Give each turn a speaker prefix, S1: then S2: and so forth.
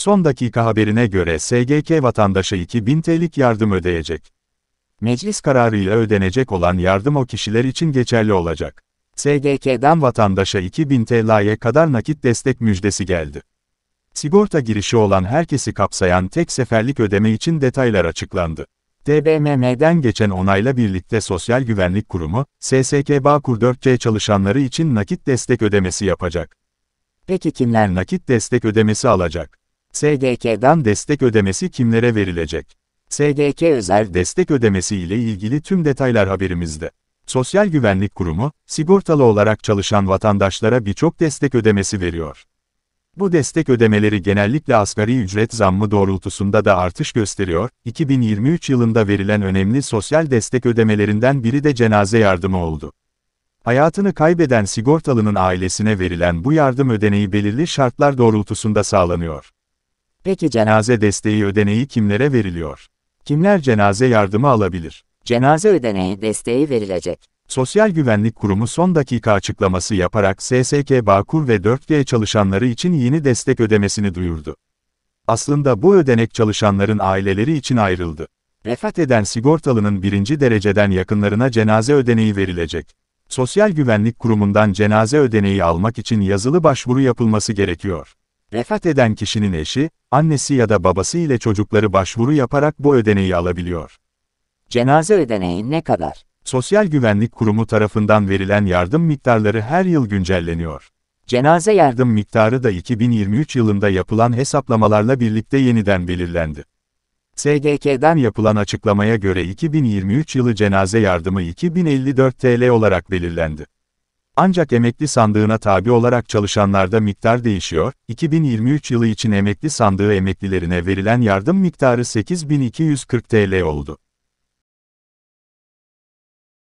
S1: Son dakika haberine göre SGK vatandaşa 2000 TL'lik yardım ödeyecek. Meclis kararıyla ödenecek olan yardım o kişiler için geçerli olacak. SGK'dan vatandaşa 2000 TL'ye kadar nakit destek müjdesi geldi. Sigorta girişi olan herkesi kapsayan tek seferlik ödeme için detaylar açıklandı. DBMM'den geçen onayla birlikte Sosyal Güvenlik Kurumu, SSK Bağkur 4C çalışanları için nakit destek ödemesi yapacak. Peki kimler nakit destek ödemesi alacak? SDK'dan destek ödemesi kimlere verilecek? SDK özel destek ödemesi ile ilgili tüm detaylar haberimizde. Sosyal Güvenlik Kurumu, sigortalı olarak çalışan vatandaşlara birçok destek ödemesi veriyor. Bu destek ödemeleri genellikle asgari ücret zammı doğrultusunda da artış gösteriyor. 2023 yılında verilen önemli sosyal destek ödemelerinden biri de cenaze yardımı oldu. Hayatını kaybeden sigortalının ailesine verilen bu yardım ödeneği belirli şartlar doğrultusunda sağlanıyor. Peki cenaze desteği ödeneği kimlere veriliyor? Kimler cenaze yardımı alabilir? Cenaze ödeneği desteği verilecek. Sosyal Güvenlik Kurumu son dakika açıklaması yaparak SSK Bağkur ve 4G çalışanları için yeni destek ödemesini duyurdu. Aslında bu ödenek çalışanların aileleri için ayrıldı. Vefat eden sigortalının birinci dereceden yakınlarına cenaze ödeneği verilecek. Sosyal Güvenlik Kurumu'ndan cenaze ödeneği almak için yazılı başvuru yapılması gerekiyor. Vefat eden kişinin eşi, annesi ya da babası ile çocukları başvuru yaparak bu ödeneği alabiliyor. Cenaze ödeneği ne kadar? Sosyal Güvenlik Kurumu tarafından verilen yardım miktarları her yıl güncelleniyor. Cenaze yardım miktarı da 2023 yılında yapılan hesaplamalarla birlikte yeniden belirlendi. SGK'den yapılan açıklamaya göre 2023 yılı cenaze yardımı 2054 TL olarak belirlendi. Ancak emekli sandığına tabi olarak çalışanlarda miktar değişiyor, 2023 yılı için emekli sandığı emeklilerine verilen yardım miktarı 8240 TL oldu.